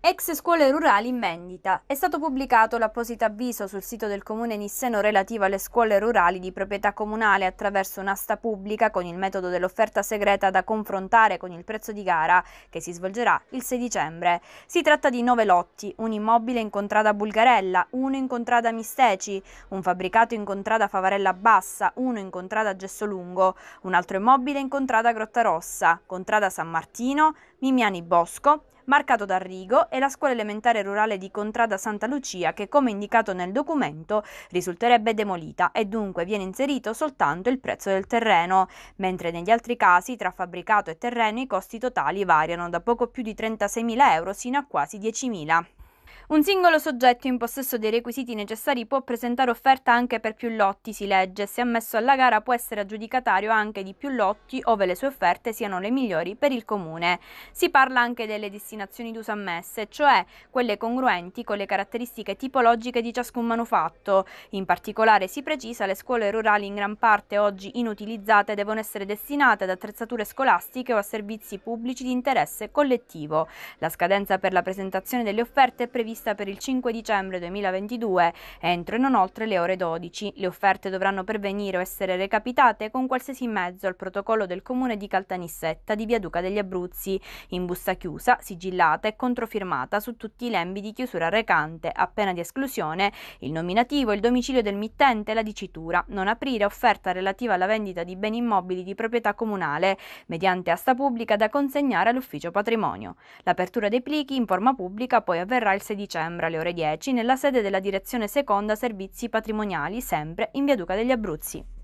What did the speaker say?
Ex scuole rurali in vendita. È stato pubblicato l'apposito avviso sul sito del comune Nisseno relativo alle scuole rurali di proprietà comunale attraverso un'asta pubblica con il metodo dell'offerta segreta da confrontare con il prezzo di gara che si svolgerà il 6 dicembre. Si tratta di nove lotti, un immobile in contrada Bulgarella, uno in contrada Misteci, un fabbricato in contrada Favarella Bassa, uno in contrada Gessolungo, un altro immobile in contrada Grotta Rossa, contrada San Martino, Mimiani Bosco, marcato da Rigo e la scuola elementare rurale di Contrada Santa Lucia che, come indicato nel documento, risulterebbe demolita e dunque viene inserito soltanto il prezzo del terreno, mentre negli altri casi tra fabbricato e terreno i costi totali variano da poco più di 36.000 euro sino a quasi 10.000. Un singolo soggetto in possesso dei requisiti necessari può presentare offerta anche per più lotti, si legge, se ammesso alla gara può essere aggiudicatario anche di più lotti ove le sue offerte siano le migliori per il comune. Si parla anche delle destinazioni d'uso ammesse, cioè quelle congruenti con le caratteristiche tipologiche di ciascun manufatto. In particolare si precisa le scuole rurali in gran parte oggi inutilizzate devono essere destinate ad attrezzature scolastiche o a servizi pubblici di interesse collettivo. La scadenza per la presentazione delle offerte è prevista per il 5 dicembre 2022 entro e non oltre le ore 12. Le offerte dovranno pervenire o essere recapitate con qualsiasi mezzo al protocollo del comune di Caltanissetta di Via Duca degli Abruzzi in busta chiusa, sigillata e controfirmata su tutti i lembi di chiusura recante, appena di esclusione, il nominativo, il domicilio del mittente e la dicitura. Non aprire offerta relativa alla vendita di beni immobili di proprietà comunale mediante asta pubblica da consegnare all'ufficio patrimonio. L'apertura dei plichi in forma pubblica poi avverrà il 6 dicembre alle ore 10 nella sede della Direzione Seconda Servizi Patrimoniali, sempre in Via Duca degli Abruzzi.